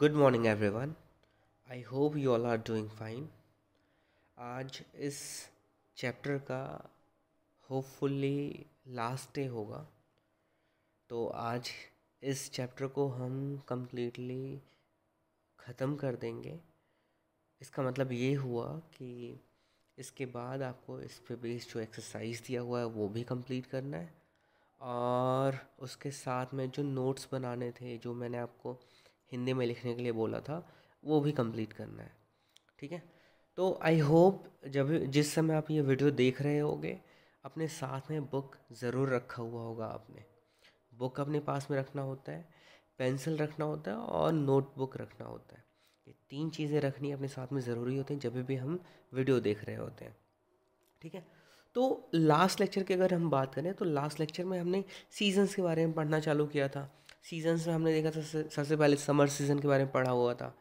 good morning everyone I hope you all are doing fine आज इस chapter का hopefully last day होगा तो आज इस चैप्टर को हम कम्प्लीटली ख़त्म कर देंगे इसका मतलब ये हुआ कि इसके बाद आपको इस पे बेस जो एक्सरसाइज दिया हुआ है वो भी कंप्लीट करना है और उसके साथ में जो नोट्स बनाने थे जो मैंने आपको हिंदी में लिखने के लिए बोला था वो भी कंप्लीट करना है ठीक है तो आई होप जब जिस समय आप ये वीडियो देख रहे होगे अपने साथ में बुक ज़रूर रखा हुआ होगा आपने बुक अपने पास में रखना होता है पेंसिल रखना होता है और नोटबुक रखना होता है ये तीन चीज़ें रखनी अपने साथ में ज़रूरी होती हैं जब भी हम वीडियो देख रहे होते हैं ठीक है तो लास्ट लेक्चर की अगर हम बात करें तो लास्ट लेक्चर में हमने सीजन्स के बारे में पढ़ना चालू किया था सीजन्स में हमने देखा था सबसे पहले समर सीज़न के बारे में पढ़ा हुआ था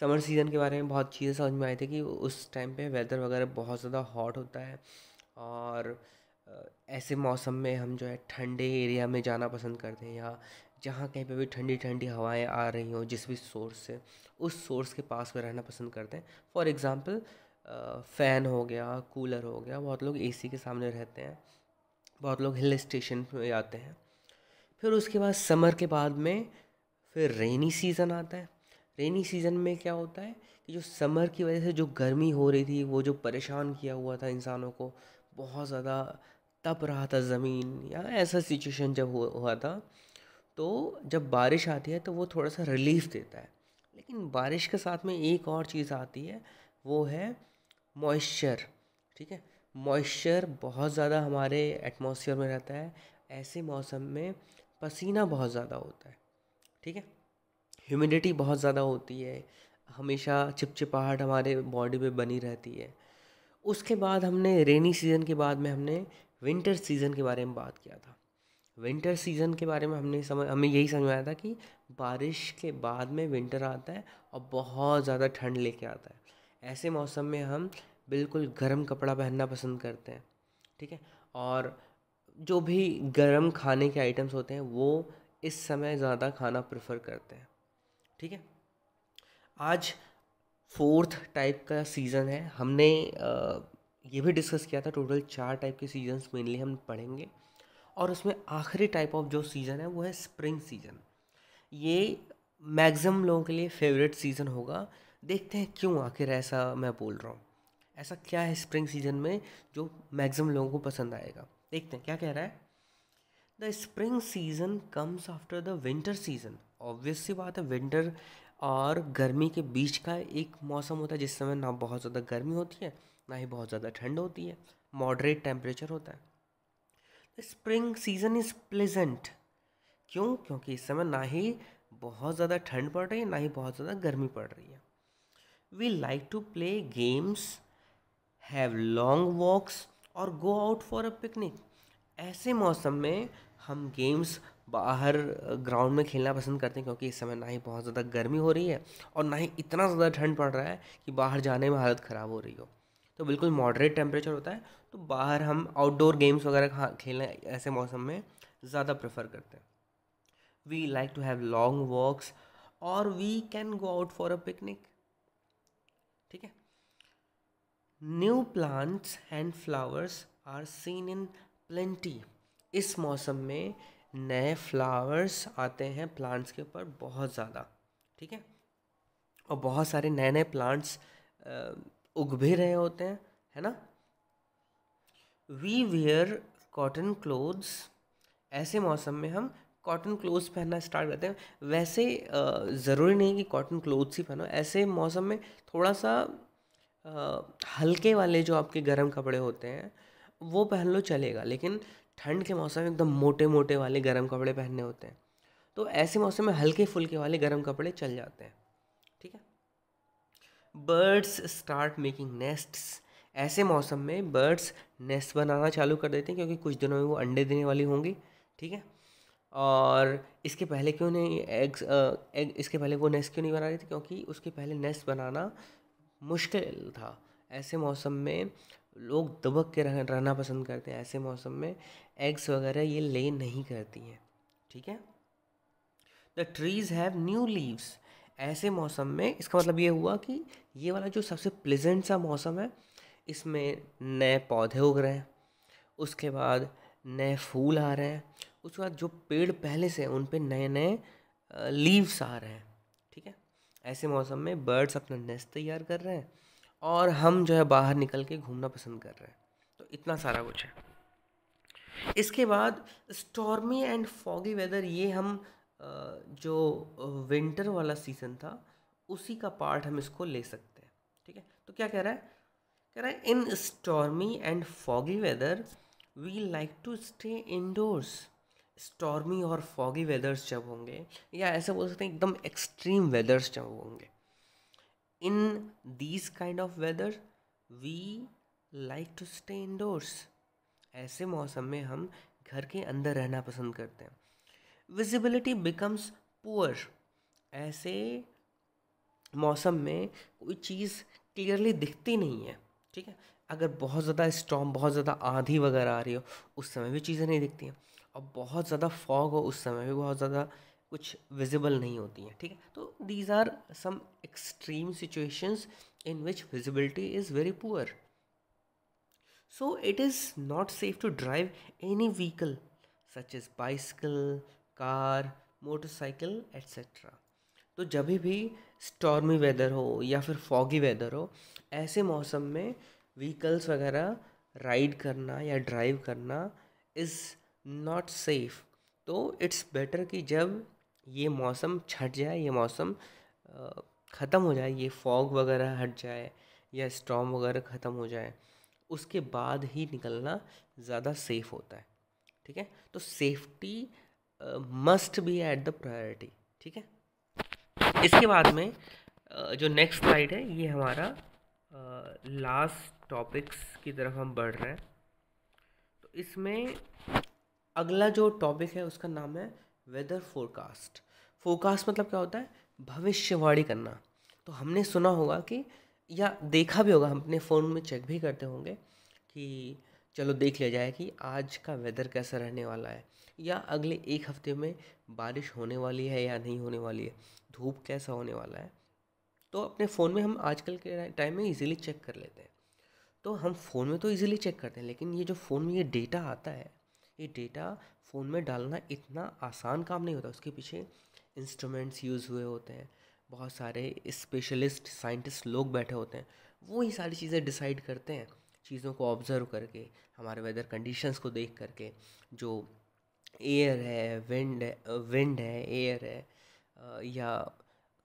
समर सीज़न के बारे में बहुत चीज़ें समझ में आई थी कि उस टाइम पे वेदर वगैरह बहुत ज़्यादा हॉट होता है और ऐसे मौसम में हम जो है ठंडे एरिया में जाना पसंद करते हैं या जहाँ कहीं पे भी ठंडी ठंडी हवाएं आ रही हों जिस भी सोर्स से उस सोर्स के पास में रहना पसंद करते हैं फॉर एग्ज़ाम्पल फ़ैन हो गया कूलर हो गया बहुत लोग एसी के सामने रहते हैं बहुत लोग हिल स्टेशन पे आते हैं फिर उसके बाद समर के बाद में फिर रेनी सीज़न आता है रेनी सीज़न में क्या होता है कि जो समर की वजह से जो गर्मी हो रही थी वो जो परेशान किया हुआ था इंसानों को बहुत ज़्यादा तप रहा था ज़मीन या ऐसा सिचुएशन जब हुआ था तो जब बारिश आती है तो वो थोड़ा सा रिलीफ देता है लेकिन बारिश के साथ में एक और चीज़ आती है वो है मॉइस्चर ठीक है मॉइस्चर बहुत ज़्यादा हमारे एटमॉस्फेयर में रहता है ऐसे मौसम में पसीना बहुत ज़्यादा होता है ठीक है ह्यूमिडिटी बहुत ज़्यादा होती है हमेशा चिपचिपाहट हमारे बॉडी में बनी रहती है उसके बाद हमने रेनी सीज़न के बाद में हमने विंटर सीज़न के बारे में बात किया था विंटर सीज़न के बारे में हमने समझ हमें यही समझाया था कि बारिश के बाद में विंटर आता है और बहुत ज़्यादा ठंड लेके आता है ऐसे मौसम में हम बिल्कुल गर्म कपड़ा पहनना पसंद करते हैं ठीक है और जो भी गर्म खाने के आइटम्स होते हैं वो इस समय ज़्यादा खाना प्रेफर करते हैं ठीक है आज फोर्थ टाइप का सीज़न है हमने ये भी डिस्कस किया था टोटल चार टाइप के सीजन्स मेनली हम पढ़ेंगे और उसमें आखिरी टाइप ऑफ जो सीज़न है वो है स्प्रिंग सीज़न ये मैक्सिमम लोगों के लिए फेवरेट सीज़न होगा देखते हैं क्यों आखिर ऐसा मैं बोल रहा हूँ ऐसा क्या है स्प्रिंग सीज़न में जो मैक्सिमम लोगों को पसंद आएगा देखते हैं क्या कह रहा है the spring season comes after the winter season obviously बात है विंटर और गर्मी के बीच का एक मौसम होता है जिस समय ना बहुत ज़्यादा गर्मी होती है ना ही बहुत ज़्यादा ठंड होती है मॉडरेट टेम्परेचर होता है the spring season is pleasant क्यों क्योंकि इस समय ना ही बहुत ज़्यादा ठंड पड़ रही है ना ही बहुत ज़्यादा गर्मी पड़ रही है we like to play games have long walks और go out for a picnic ऐसे मौसम में हम गेम्स बाहर ग्राउंड में खेलना पसंद करते हैं क्योंकि इस समय ना ही बहुत ज़्यादा गर्मी हो रही है और ना ही इतना ज़्यादा ठंड पड़ रहा है कि बाहर जाने में हालत ख़राब हो रही हो तो बिल्कुल मॉडरेट टेम्परेचर होता है तो बाहर हम आउटडोर गेम्स वगैरह खेलना ऐसे मौसम में ज़्यादा प्रेफर करते हैं we like to have long walks और we can go out for a picnic new plants and flowers are seen in plenty इस मौसम में नए फ्लावर्स आते हैं प्लांट्स के ऊपर बहुत ज़्यादा ठीक है और बहुत सारे नए नए प्लांट्स उग भी रहे होते हैं है ना वी वेयर कॉटन क्लोथ्स ऐसे मौसम में हम कॉटन क्लोथ्स पहनना स्टार्ट करते हैं वैसे ज़रूरी नहीं कि कॉटन क्लोथ्स ही पहनो ऐसे मौसम में थोड़ा सा हल्के वाले जो आपके गर्म कपड़े होते हैं वो पहन लो चलेगा लेकिन ठंड के मौसम में एकदम मोटे मोटे वाले गर्म कपड़े पहनने होते हैं तो ऐसे मौसम में हल्के फुल्के वाले गर्म कपड़े चल जाते हैं ठीक है बर्ड्स स्टार्ट मेकिंग नेस्ट्स ऐसे मौसम में बर्ड्स नेस्ट बनाना चालू कर देते हैं क्योंकि कुछ दिनों में वो अंडे देने वाली होंगी ठीक है और इसके पहले क्यों नहीं एग्स एग इसके पहले वो नेस्ट क्यों नहीं बना रही थी क्योंकि उसके पहले नेस्ट बनाना मुश्किल था ऐसे मौसम में लोग दबक के रह, रहना पसंद करते हैं ऐसे मौसम में एग्स वगैरह ये ले नहीं करती हैं ठीक है the trees have new leaves ऐसे मौसम में इसका मतलब ये हुआ कि ये वाला जो सबसे प्लेजेंट सा मौसम है इसमें नए पौधे उग रहे हैं उसके बाद नए फूल आ रहे हैं उसके बाद जो पेड़ पहले से उन पर नए नए लीव्स आ रहे हैं ऐसे मौसम में बर्ड्स अपना नेस्ट तैयार कर रहे हैं और हम जो है बाहर निकल के घूमना पसंद कर रहे हैं तो इतना सारा कुछ है इसके बाद स्टॉर्मी एंड फॉगी वेदर ये हम जो विंटर वाला सीज़न था उसी का पार्ट हम इसको ले सकते हैं ठीक है तो क्या कह रहा है कह रहा है in stormy and foggy weather we like to stay indoors stormy और फॉगी वेदर्स जब होंगे या ऐसे बोल सकते हैं एकदम एक्सट्रीम वेदर्स जब होंगे in these kind of weather we like to stay indoors ऐसे मौसम में हम घर के अंदर रहना पसंद करते हैं विजिबिलिटी बिकम्स पुअर ऐसे मौसम में कोई चीज़ क्लियरली दिखती नहीं है ठीक है अगर बहुत ज़्यादा स्टॉम बहुत ज़्यादा आंधी वगैरह आ रही हो उस समय भी चीज़ें नहीं दिखती हैं और बहुत ज़्यादा फॉग हो उस समय भी बहुत ज़्यादा कुछ विजिबल नहीं होती हैं ठीक है तो these are some extreme situations in which visibility is very poor so it is not safe to drive any vehicle such is bicycle car motorcycle etcetera तो जब भी स्टॉर्मी वेदर हो या फिर फॉगी वेदर हो ऐसे मौसम में व्हीकल्स वगैरह राइड करना या ड्राइव करना इज़ नॉट सेफ़ तो इट्स बेटर कि जब ये मौसम छट जाए ये मौसम ख़त्म हो जाए ये फॉग वगैरह हट जाए या स्टॉम वगैरह ख़त्म हो जाए उसके बाद ही निकलना ज़्यादा सेफ़ होता है ठीक है तो safety must be at the priority ठीक है इसके बाद में जो नेक्स्ट स्लाइड है ये हमारा लास्ट टॉपिक्स की तरफ हम बढ़ रहे हैं तो इसमें अगला जो टॉपिक है उसका नाम है वेदर फोरकास्ट फोरकास्ट मतलब क्या होता है भविष्यवाणी करना तो हमने सुना होगा कि या देखा भी होगा हम अपने फ़ोन में चेक भी करते होंगे कि चलो देख लिया जाए कि आज का वेदर कैसा रहने वाला है या अगले एक हफ्ते में बारिश होने वाली है या नहीं होने वाली है धूप कैसा होने वाला है तो अपने फ़ोन में हम आजकल के टाइम में इजीली चेक कर लेते हैं तो हम फ़ोन में तो इजीली चेक करते हैं लेकिन ये जो फ़ोन में ये डेटा आता है ये डेटा फ़ोन में डालना इतना आसान काम नहीं होता उसके पीछे इंस्ट्रूमेंट्स यूज़ हुए होते हैं बहुत सारे स्पेशलिस्ट साइंटिस्ट लोग बैठे होते हैं वो ही सारी चीज़ें डिसाइड करते हैं चीज़ों को ऑब्ज़र्व करके हमारे वेदर कंडीशंस को देख करके जो एयर है विंड है विंड है एयर है या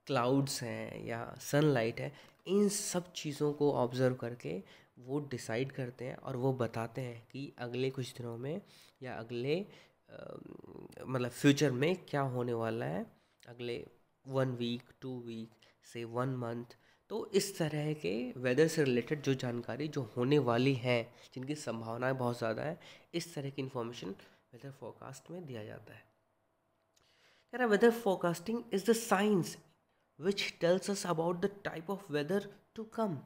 क्लाउड्स हैं या सनलाइट है इन सब चीज़ों को ऑब्ज़र्व करके वो डिसाइड करते हैं और वो बताते हैं कि अगले कुछ दिनों में या अगले मतलब फ्यूचर में क्या होने वाला है अगले वन वीक टू वीक से वन मंथ तो इस तरह के वेदर से रिलेटेड जो जानकारी जो होने वाली हैं जिनकी संभावनाएं बहुत ज़्यादा है इस तरह की इंफॉर्मेशन वेदर फोरकास्ट में दिया जाता है कह रहा weather forecasting is the science which tells us about the type of weather to come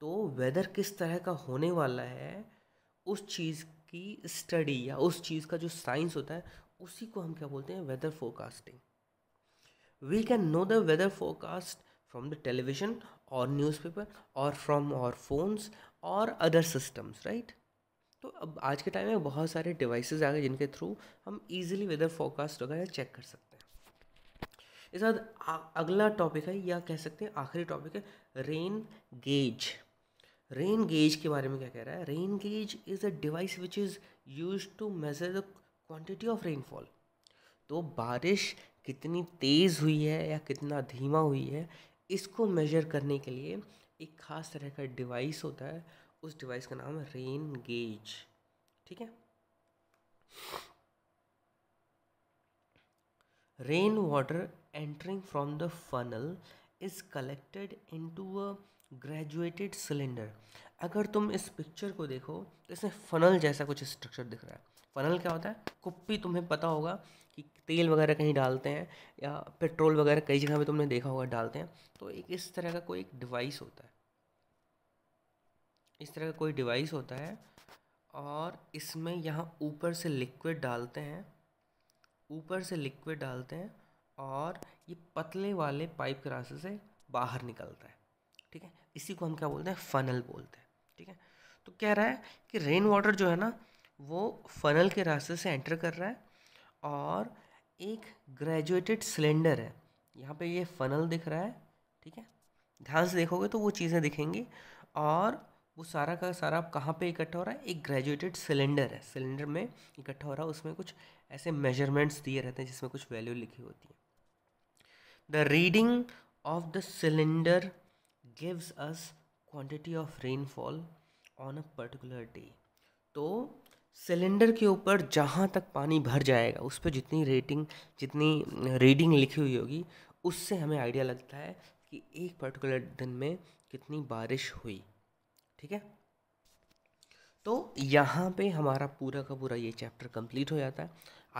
तो वेदर किस तरह का होने वाला है उस चीज़ की स्टडी या उस चीज़ का जो साइंस होता है उसी को हम क्या बोलते हैं weather forecasting we can know the weather forecast from the television और न्यूज़पेपर और फ्रॉम और फोन्स और अदर सिस्टम्स राइट तो अब आज के टाइम में बहुत सारे डिवाइसेस आ गए जिनके थ्रू हम इजीली वेदर फोरकास्ट वगैरह चेक कर सकते हैं इस अगला टॉपिक है या कह सकते हैं आखिरी टॉपिक है रेन गेज रेन गेज के बारे में क्या कह रहा है rain gauge is a device which is use to measure the quantity of rainfall तो बारिश कितनी तेज़ हुई है या कितना धीमा हुई है इसको मेजर करने के लिए एक ख़ास तरह का डिवाइस होता है उस डिवाइस का नाम है रेन गेज ठीक है rain water entering from the funnel is collected into a graduated cylinder अगर तुम इस पिक्चर को देखो तो इसमें फनल जैसा कुछ स्ट्रक्चर दिख रहा है फनल क्या होता है कुप्पी तुम्हें पता होगा कि तेल वगैरह कहीं डालते हैं या पेट्रोल वगैरह कई जगह पे तुमने देखा होगा डालते हैं तो एक इस तरह का कोई एक डिवाइस होता है इस तरह का कोई डिवाइस होता है और इसमें यहाँ ऊपर से लिक्विड डालते हैं ऊपर से लिक्विड डालते हैं और ये पतले वाले पाइप के रास्ते से बाहर निकलता है ठीक है इसी को हम क्या बोलते हैं फनल बोलते हैं ठीक है तो कह रहा है कि रेन वाटर जो है ना वो फनल के रास्ते से एंटर कर रहा है और एक ग्रेजुएटेड सिलेंडर है यहाँ पे ये फनल दिख रहा है ठीक है ध्यान से देखोगे तो वो चीज़ें दिखेंगी और वो सारा का सारा कहाँ पे इकट्ठा हो रहा है एक ग्रेजुएटेड सिलेंडर है सिलेंडर में इकट्ठा हो रहा है उसमें कुछ ऐसे मेजरमेंट्स दिए रहते हैं जिसमें कुछ वैल्यू लिखी होती है the reading of the cylinder gives us quantity of rainfall on a particular day तो सिलेंडर के ऊपर जहाँ तक पानी भर जाएगा उस पर जितनी रेटिंग जितनी रीडिंग लिखी हुई होगी उससे हमें आइडिया लगता है कि एक पर्टिकुलर दिन में कितनी बारिश हुई ठीक है तो यहाँ पे हमारा पूरा का पूरा ये चैप्टर कंप्लीट हो जाता है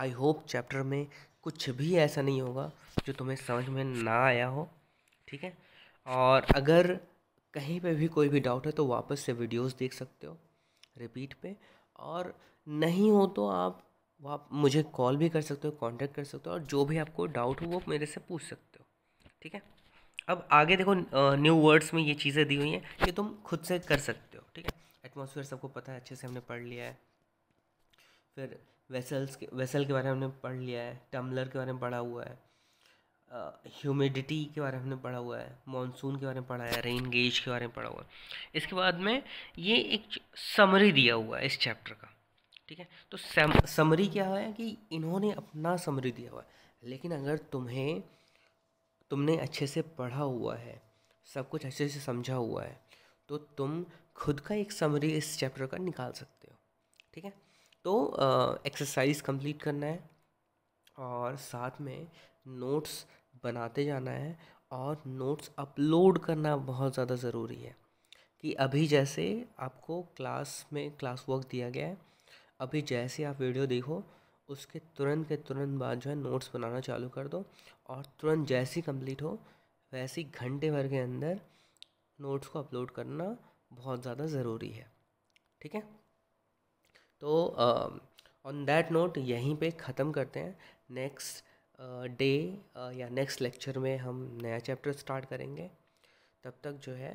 आई होप चैप्टर में कुछ भी ऐसा नहीं होगा जो तुम्हें समझ में ना आया हो ठीक है और अगर कहीं पे भी कोई भी डाउट है तो वापस से वीडियोस देख सकते हो रिपीट पे और नहीं हो तो आप वाप मुझे कॉल भी कर सकते हो कांटेक्ट कर सकते हो और जो भी आपको डाउट हो वो मेरे से पूछ सकते हो ठीक है अब आगे देखो न्यू वर्ड्स में ये चीज़ें दी हुई हैं कि तुम खुद से कर सकते हो ठीक है एटमोसफियर सबको पता है अच्छे से हमने पढ़ लिया है फिर वेसल्स के वेसल के बारे में हमने पढ़ लिया है टम्बलर के बारे में पढ़ा हुआ है ह्यूमिडिटी के बारे में हमने पढ़ा हुआ है मॉनसून के बारे में पढ़ा है रेन गेज के बारे में पढ़ा हुआ है इसके बाद में ये एक समरी दिया हुआ है इस चैप्टर का ठीक है तो समरी क्या हुआ है कि इन्होंने अपना समरी दिया हुआ है लेकिन अगर तुम्हें तुमने अच्छे से पढ़ा हुआ है सब कुछ अच्छे से समझा हुआ है तो तुम खुद का एक समरी इस चैप्टर का निकाल सकते हो ठीक है तो एक्सरसाइज कंप्लीट करना है और साथ में नोट्स बनाते जाना है और नोट्स अपलोड करना बहुत ज़्यादा ज़रूरी है कि अभी जैसे आपको क्लास में क्लास वर्क दिया गया है अभी जैसे आप वीडियो देखो उसके तुरंत के तुरंत बाद जो है नोट्स बनाना चालू कर दो और तुरंत जैसे ही कम्प्लीट हो वैसे ही घंटे भर के अंदर नोट्स को अपलोड करना बहुत ज़्यादा ज़रूरी है ठीक है तो ऑन दैट नोट यहीं पे ख़त्म करते हैं नेक्स्ट डे uh, या नेक्स्ट लेक्चर में हम नया चैप्टर स्टार्ट करेंगे तब तक जो है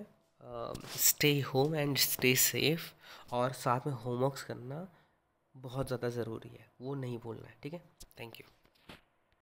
stay home and stay safe और साथ में होमवर्क्स करना बहुत ज़्यादा ज़रूरी है वो नहीं भूलना है ठीक है थैंक यू